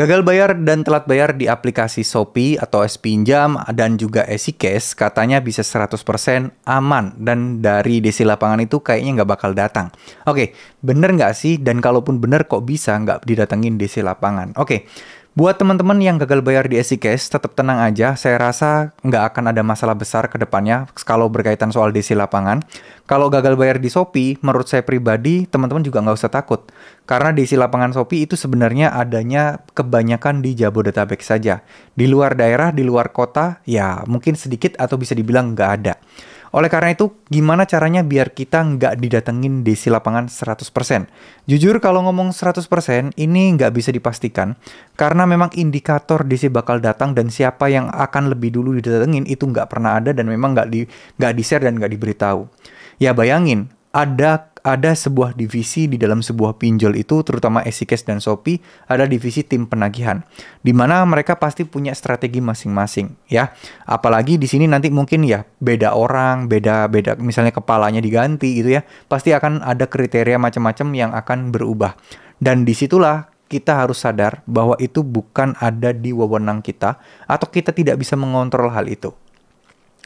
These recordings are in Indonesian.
Gagal bayar dan telat bayar di aplikasi Shopee atau S Pinjam dan juga Cash katanya bisa 100% aman dan dari desi lapangan itu kayaknya nggak bakal datang. Oke, okay, bener nggak sih? Dan kalaupun bener kok bisa nggak didatengin desi lapangan? Oke, okay, Buat teman-teman yang gagal bayar di SC Cash, tetap tenang aja. Saya rasa nggak akan ada masalah besar ke depannya kalau berkaitan soal DC lapangan. Kalau gagal bayar di Shopee, menurut saya pribadi, teman-teman juga nggak usah takut. Karena DC lapangan Shopee itu sebenarnya adanya kebanyakan di Jabodetabek saja. Di luar daerah, di luar kota, ya mungkin sedikit atau bisa dibilang nggak ada. Oleh karena itu, gimana caranya biar kita nggak didatengin desi lapangan 100%? Jujur kalau ngomong 100%, ini nggak bisa dipastikan, karena memang indikator desi bakal datang dan siapa yang akan lebih dulu didatengin itu nggak pernah ada dan memang nggak di, nggak di-share dan nggak diberitahu. Ya bayangin, ada ada sebuah divisi di dalam sebuah pinjol itu, terutama Esikes dan Shopee, ada divisi tim penagihan, di mana mereka pasti punya strategi masing-masing, ya. Apalagi di sini nanti mungkin ya beda orang, beda beda, misalnya kepalanya diganti gitu ya, pasti akan ada kriteria macam-macam yang akan berubah. Dan disitulah kita harus sadar bahwa itu bukan ada di wewenang kita atau kita tidak bisa mengontrol hal itu.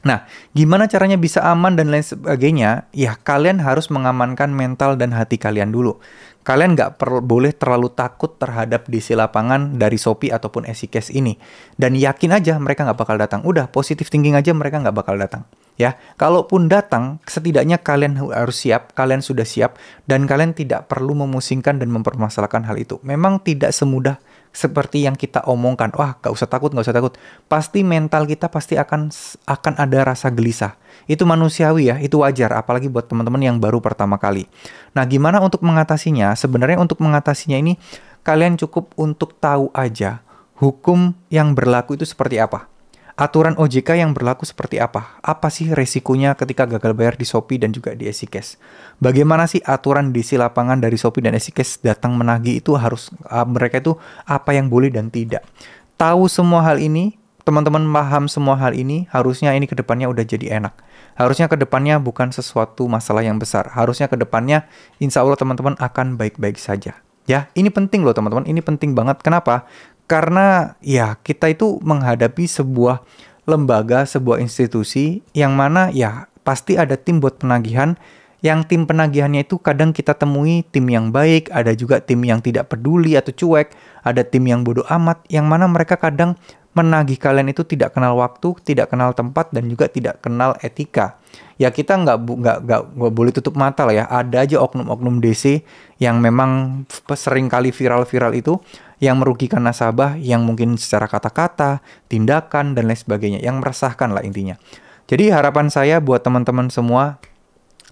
Nah, gimana caranya bisa aman dan lain sebagainya? Ya, kalian harus mengamankan mental dan hati kalian dulu. Kalian nggak boleh terlalu takut terhadap DC lapangan dari Shopee ataupun Esikes ini. Dan yakin aja mereka nggak bakal datang. Udah, positif thinking aja mereka nggak bakal datang. Ya, kalaupun datang, setidaknya kalian harus siap, kalian sudah siap, dan kalian tidak perlu memusingkan dan mempermasalahkan hal itu. Memang tidak semudah seperti yang kita omongkan, wah gak usah takut, gak usah takut, pasti mental kita pasti akan akan ada rasa gelisah. Itu manusiawi ya, itu wajar, apalagi buat teman-teman yang baru pertama kali. Nah, gimana untuk mengatasinya? Sebenarnya untuk mengatasinya ini, kalian cukup untuk tahu aja hukum yang berlaku itu seperti apa aturan OJK yang berlaku seperti apa? Apa sih resikonya ketika gagal bayar di Shopee dan juga di Esikesh? Bagaimana sih aturan di si lapangan dari Shopee dan Esikesh datang menagih itu harus uh, mereka itu apa yang boleh dan tidak? Tahu semua hal ini, teman-teman paham semua hal ini, harusnya ini kedepannya udah jadi enak. Harusnya kedepannya bukan sesuatu masalah yang besar. Harusnya kedepannya insya Allah teman-teman akan baik-baik saja. Ya, ini penting loh teman-teman, ini penting banget. Kenapa? karena ya kita itu menghadapi sebuah lembaga, sebuah institusi yang mana ya pasti ada tim buat penagihan yang tim penagihannya itu kadang kita temui tim yang baik, ada juga tim yang tidak peduli atau cuek, ada tim yang bodoh amat, yang mana mereka kadang menagih kalian itu tidak kenal waktu, tidak kenal tempat, dan juga tidak kenal etika. Ya kita nggak nggak nggak boleh tutup mata lah ya. Ada aja oknum-oknum DC yang memang sering kali viral-viral itu yang merugikan nasabah, yang mungkin secara kata-kata, tindakan dan lain sebagainya, yang meresahkan lah intinya. Jadi harapan saya buat teman-teman semua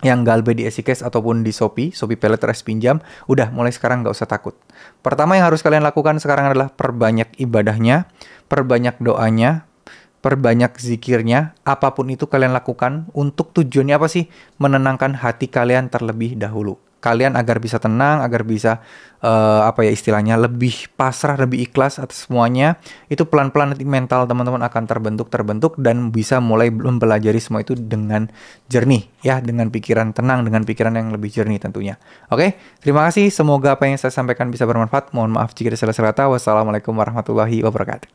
yang galbe di SIKES ataupun di Shopee, Shopee pellet Res Pinjam, udah mulai sekarang nggak usah takut. Pertama yang harus kalian lakukan sekarang adalah perbanyak ibadahnya, perbanyak doanya, perbanyak zikirnya, apapun itu kalian lakukan untuk tujuannya apa sih? Menenangkan hati kalian terlebih dahulu kalian agar bisa tenang, agar bisa uh, apa ya istilahnya lebih pasrah, lebih ikhlas atas semuanya. Itu pelan-pelan nanti mental teman-teman akan terbentuk terbentuk dan bisa mulai mempelajari semua itu dengan jernih ya, dengan pikiran tenang, dengan pikiran yang lebih jernih tentunya. Oke, terima kasih. Semoga apa yang saya sampaikan bisa bermanfaat. Mohon maaf jika ada salah-salah kata. Wassalamualaikum warahmatullahi wabarakatuh.